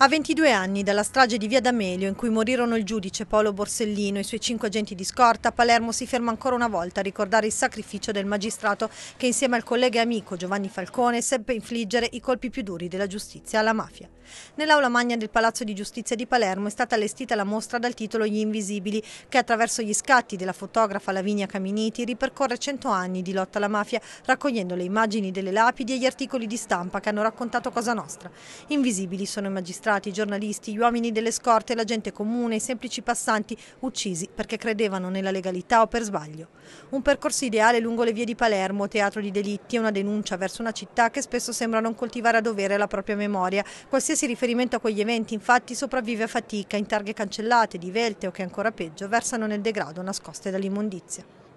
A 22 anni dalla strage di Via D'Amelio, in cui morirono il giudice Paolo Borsellino e i suoi cinque agenti di scorta, Palermo si ferma ancora una volta a ricordare il sacrificio del magistrato che insieme al collega e amico Giovanni Falcone seppe infliggere i colpi più duri della giustizia alla mafia. Nell'aula magna del Palazzo di Giustizia di Palermo è stata allestita la mostra dal titolo Gli Invisibili, che attraverso gli scatti della fotografa Lavinia Caminiti ripercorre 100 anni di lotta alla mafia, raccogliendo le immagini delle lapidi e gli articoli di stampa che hanno raccontato Cosa Nostra. Invisibili sono i magistrati i giornalisti, gli uomini delle scorte, la gente comune, i semplici passanti uccisi perché credevano nella legalità o per sbaglio. Un percorso ideale lungo le vie di Palermo, teatro di delitti e una denuncia verso una città che spesso sembra non coltivare a dovere la propria memoria. Qualsiasi riferimento a quegli eventi infatti sopravvive a fatica in targhe cancellate, divelte o che ancora peggio versano nel degrado nascoste dall'immondizia.